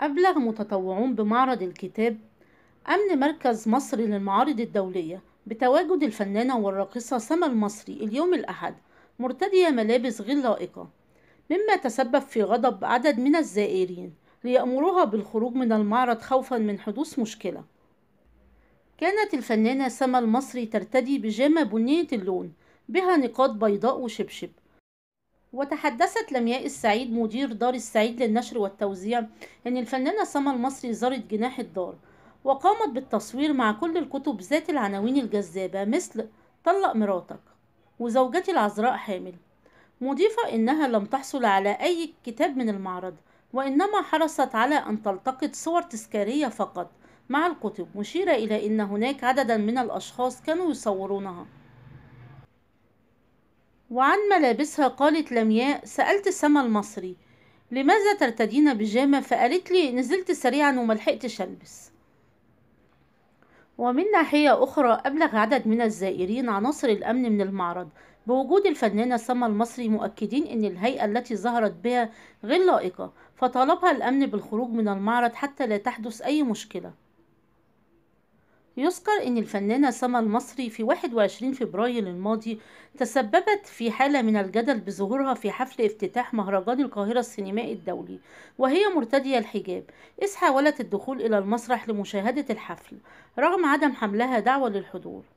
أبلغ متطوعون بمعرض الكتاب أمن مركز مصر للمعارض الدولية بتواجد الفنانة والراقصة سما المصري اليوم الأحد مرتدية ملابس غير لائقة مما تسبب في غضب عدد من الزائرين ليأمروها بالخروج من المعرض خوفا من حدوث مشكلة كانت الفنانة سما المصري ترتدي بيجامة بنية اللون بها نقاط بيضاء وشبشب وتحدثت لمياء السعيد مدير دار السعيد للنشر والتوزيع أن الفنانة سما المصري زارت جناح الدار وقامت بالتصوير مع كل الكتب ذات العناوين الجذابة مثل طلق مراتك وزوجتي العذراء حامل مضيفة إنها لم تحصل على أي كتاب من المعرض وإنما حرصت على أن تلتقط صور تذكارية فقط مع الكتب مشيرة إلى أن هناك عددا من الأشخاص كانوا يصورونها وعن ملابسها قالت لمياء سألت سما المصري لماذا ترتدين بجامة فقالت لي نزلت سريعا وملحقتش ألبس ومن ناحية أخرى أبلغ عدد من الزائرين عناصر الأمن من المعرض بوجود الفنانة سما المصري مؤكدين أن الهيئة التي ظهرت بها غير لائقة فطالبها الأمن بالخروج من المعرض حتى لا تحدث أي مشكلة يذكر أن الفنانة سما المصري في 21 فبراير الماضي تسببت في حالة من الجدل بظهورها في حفل افتتاح مهرجان القاهرة السينمائي الدولي وهي مرتدية الحجاب إذ حاولت الدخول إلى المسرح لمشاهدة الحفل رغم عدم حملها دعوة للحضور